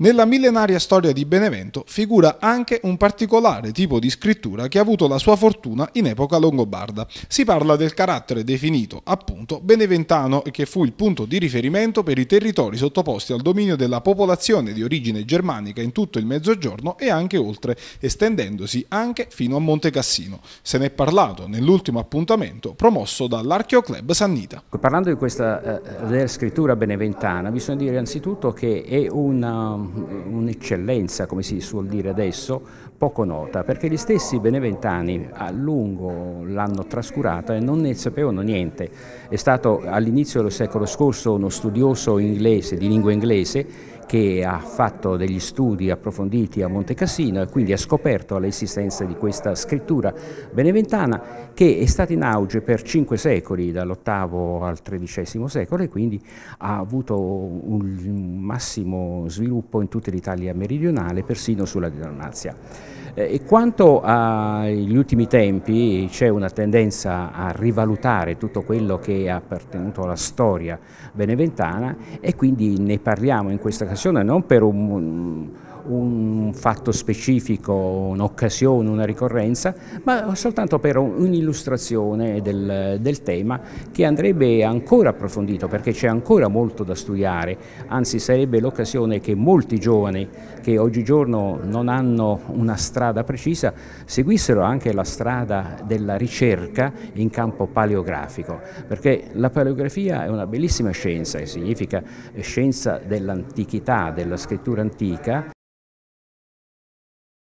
Nella millenaria storia di Benevento figura anche un particolare tipo di scrittura che ha avuto la sua fortuna in epoca longobarda. Si parla del carattere definito, appunto, beneventano che fu il punto di riferimento per i territori sottoposti al dominio della popolazione di origine germanica in tutto il Mezzogiorno e anche oltre, estendendosi anche fino a Monte Cassino. Se ne è parlato nell'ultimo appuntamento promosso dall'Archeoclub Sannita. Parlando di questa eh, eh scrittura beneventana, bisogna dire anzitutto che è una un'eccellenza, come si suol dire adesso, poco nota, perché gli stessi beneventani a lungo l'hanno trascurata e non ne sapevano niente. È stato all'inizio del secolo scorso uno studioso inglese, di lingua inglese, che ha fatto degli studi approfonditi a Monte Cassino e quindi ha scoperto l'esistenza di questa scrittura beneventana che è stata in auge per cinque secoli, dall'VIII al XIII secolo e quindi ha avuto un massimo sviluppo in tutta l'Italia meridionale, persino sulla Dalmazia. Eh, e quanto agli ultimi tempi c'è una tendenza a rivalutare tutto quello che è appartenuto alla storia beneventana e quindi ne parliamo in questa occasione non per un un fatto specifico, un'occasione, una ricorrenza, ma soltanto per un'illustrazione del, del, tema che andrebbe ancora approfondito perché c'è ancora molto da studiare, anzi sarebbe l'occasione che molti giovani che oggigiorno non hanno una strada precisa seguissero anche la strada della ricerca in campo paleografico, perché la paleografia è una bellissima scienza e significa scienza dell'antichità, della scrittura antica,